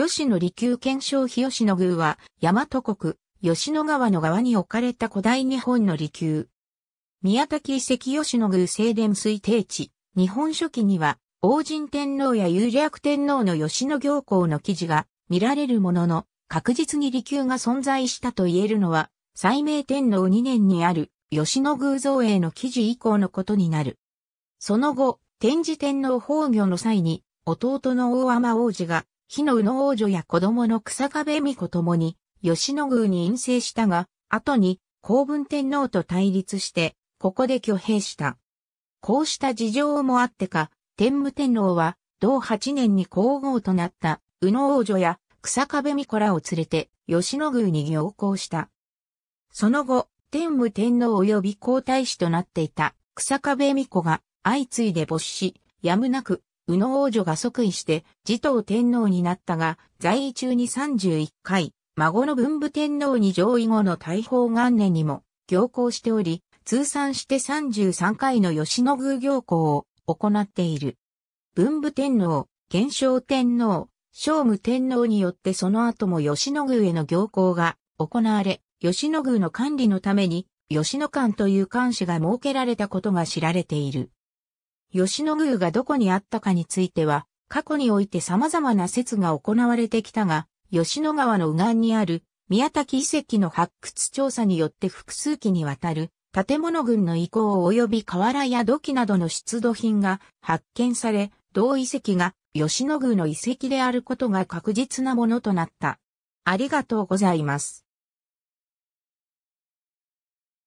吉野利休検証日吉野宮は、大和国、吉野川の側に置かれた古代日本の利休。宮崎遺跡吉野宮正殿推定地、日本書紀には、王神天皇や有略天皇の吉野行幸の記事が見られるものの、確実に利休が存在したと言えるのは、斉明天皇2年にある吉野宮造営の記事以降のことになる。その後、天智天皇崩御の際に、弟の大天王子が日の宇野王女や子供の草壁美子ともに、吉野宮に陰性したが、後に公文天皇と対立して、ここで挙兵した。こうした事情もあってか、天武天皇は、同8年に皇后となった宇野王女や草壁美子らを連れて、吉野宮に行幸した。その後、天武天皇及び皇太子となっていた草壁美子が相次いで没し、やむなく宇野王女が即位して、持統天皇になったが、在位中に31回、孫の文武天皇に上位後の大宝元年にも、行幸しており、通算して33回の吉野宮行幸を行っている。文武天皇、元正天皇、聖武天皇によってその後も吉野宮への行幸が行われ、吉野宮の管理のために、吉野館という監視が設けられたことが知られている。吉野宮がどこにあったかについては、過去において様々な説が行われてきたが、吉野川の右岸にある宮滝遺跡の発掘調査によって複数期にわたる建物群の遺構及び瓦や土器などの出土品が発見され、同遺跡が吉野宮の遺跡であることが確実なものとなった。ありがとうございます。